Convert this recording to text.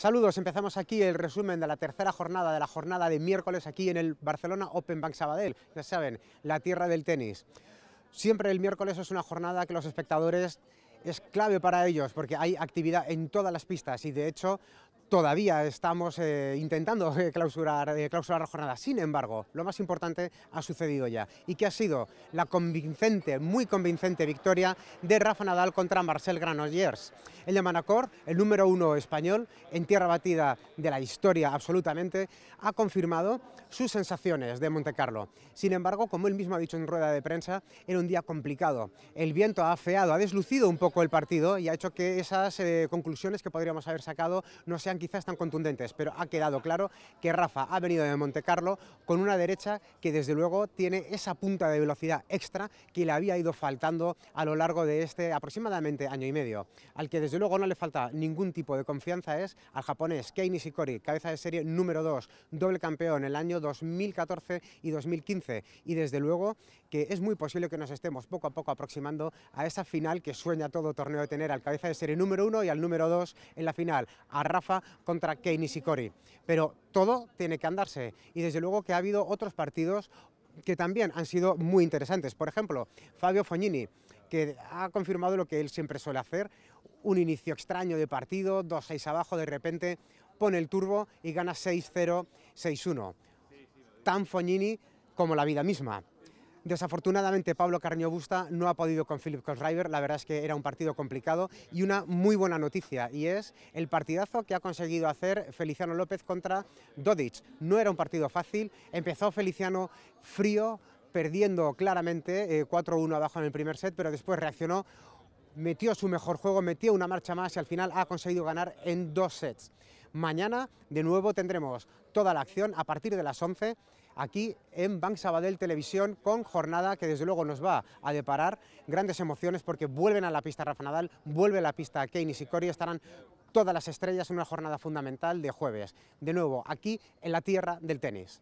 Saludos, empezamos aquí el resumen de la tercera jornada de la jornada de miércoles aquí en el Barcelona Open Bank Sabadell, ya saben, la tierra del tenis. Siempre el miércoles es una jornada que los espectadores es clave para ellos porque hay actividad en todas las pistas y de hecho todavía estamos eh, intentando eh, eh, clausurar, la jornada. Sin embargo, lo más importante ha sucedido ya y que ha sido la convincente, muy convincente victoria de Rafa Nadal contra Marcel Granollers. El de Manacor, el número uno español en tierra batida de la historia absolutamente, ha confirmado sus sensaciones de Monte Carlo. Sin embargo, como él mismo ha dicho en rueda de prensa, era un día complicado. El viento ha afeado, ha deslucido un poco el partido y ha hecho que esas conclusiones que podríamos haber sacado no sean quizás tan contundentes, pero ha quedado claro que Rafa ha venido de Monte Carlo con una derecha que desde luego tiene esa punta de velocidad extra que le había ido faltando a lo largo de este aproximadamente año y medio. Al que desde luego no le falta ningún tipo de confianza es al japonés Kei Nishikori, cabeza de serie número 2, doble campeón en el año 2014 y 2015 y desde luego que es muy posible que nos estemos poco a poco aproximando a esa final que sueña todo torneo de tener al cabeza de serie número 1 y al número 2 en la final, a Rafa contra Kei Nishikori. Pero todo tiene que andarse y desde luego que ha habido otros partidos que también han sido muy interesantes. Por ejemplo, Fabio Fognini, que ha confirmado lo que él siempre suele hacer, un inicio extraño de partido, 2-6 abajo, de repente pone el turbo y gana 6-0, 6-1. Tan Fognini como la vida misma. Desafortunadamente Pablo Carreño Busta no ha podido con Philip Cosriver, la verdad es que era un partido complicado y una muy buena noticia y es el partidazo que ha conseguido hacer Feliciano López contra Dodic. No era un partido fácil, empezó Feliciano frío, perdiendo claramente 4-1 eh, abajo en el primer set, pero después reaccionó, metió su mejor juego, metió una marcha más y al final ha conseguido ganar en dos sets. Mañana de nuevo tendremos toda la acción a partir de las 11 aquí en Bank Sabadell Televisión con jornada que desde luego nos va a deparar grandes emociones porque vuelven a la pista Rafa Nadal, vuelve a la pista Keynes y Sicori, estarán todas las estrellas en una jornada fundamental de jueves. De nuevo, aquí en la tierra del tenis.